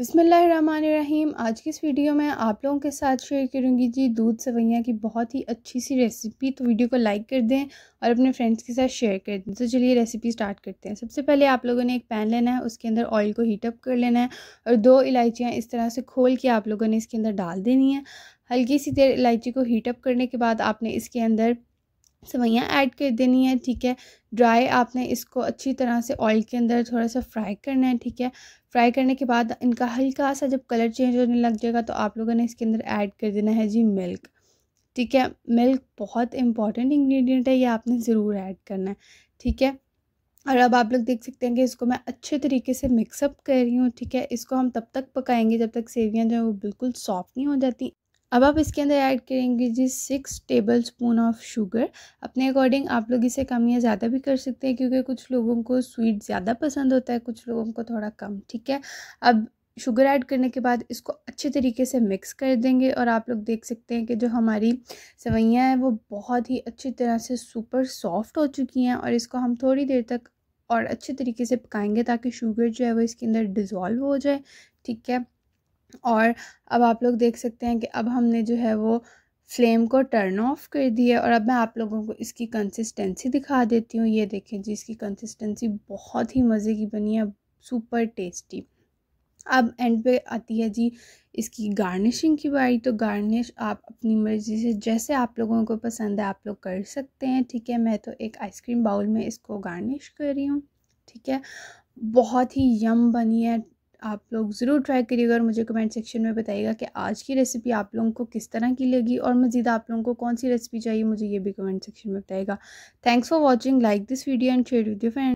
बिसमीम आज की इस वीडियो में आप लोगों के साथ शेयर करूंगी जी दूध सवैया की बहुत ही अच्छी सी रेसिपी तो वीडियो को लाइक कर दें और अपने फ्रेंड्स के साथ शेयर कर दें तो चलिए रेसिपी स्टार्ट करते हैं सबसे पहले आप लोगों ने एक पैन लेना है उसके अंदर ऑयल को हीटअप कर लेना है और दो इलायचियाँ इस तरह से खोल के आप लोगों ने इसके अंदर डाल देनी है हल्की सी देर इलायची को हीटअप करने के बाद आपने इसके अंदर सवैयाँ तो ऐड कर देनी है ठीक है ड्राई आपने इसको अच्छी तरह से ऑयल के अंदर थोड़ा सा फ्राई करना है ठीक है फ्राई करने के बाद इनका हल्का सा जब कलर चेंज होने लग जाएगा तो आप लोगों ने इसके अंदर ऐड कर देना है जी मिल्क ठीक है मिल्क बहुत इंपॉर्टेंट इंग्रेडिएंट है ये आपने ज़रूर ऐड करना है ठीक है और अब आप लोग देख सकते हैं कि इसको मैं अच्छे तरीके से मिक्सअप कर रही हूँ ठीक है इसको हम तब तक पकाएंगे जब तक सेवियाँ जो है वो बिल्कुल सॉफ्ट नहीं हो जाती अब आप इसके अंदर ऐड करेंगे जी six tablespoon of sugar अपने अकॉर्डिंग आप लोग इसे कम या ज़्यादा भी कर सकते हैं क्योंकि कुछ लोगों को स्वीट ज़्यादा पसंद होता है कुछ लोगों को थोड़ा कम ठीक है अब शुगर ऐड करने के बाद इसको अच्छे तरीके से मिक्स कर देंगे और आप लोग देख सकते हैं कि जो हमारी सवैयाँ हैं वो बहुत ही अच्छी तरह से सुपर सॉफ्ट हो चुकी हैं और इसको हम थोड़ी देर तक और अच्छे तरीके से पकाएंगे ताकि शुगर जो है वो इसके अंदर डिज़ोल्व हो जाए ठीक है और अब आप लोग देख सकते हैं कि अब हमने जो है वो फ्लेम को टर्न ऑफ कर दिया और अब मैं आप लोगों को इसकी कंसिस्टेंसी दिखा देती हूँ ये देखें जी इसकी कंसिस्टेंसी बहुत ही मज़े की बनी है सुपर टेस्टी अब एंड पे आती है जी इसकी गार्निशिंग की बारी तो गार्निश आप अपनी मर्ज़ी से जैसे आप लोगों को पसंद है आप लोग कर सकते हैं ठीक है मैं तो एक आइसक्रीम बाउल में इसको गार्निश कर रही हूँ ठीक है बहुत ही यम बनी है आप लोग ज़रूर ट्राई करिएगा और मुझे कमेंट सेक्शन में बताइएगा कि आज की रेसिपी आप लोगों को किस तरह की लगी और मज़ीद आप लोगों को कौन सी रेसिपी चाहिए मुझे ये भी कमेंट सेक्शन में बताएगा thanks for watching like this video and share with your friend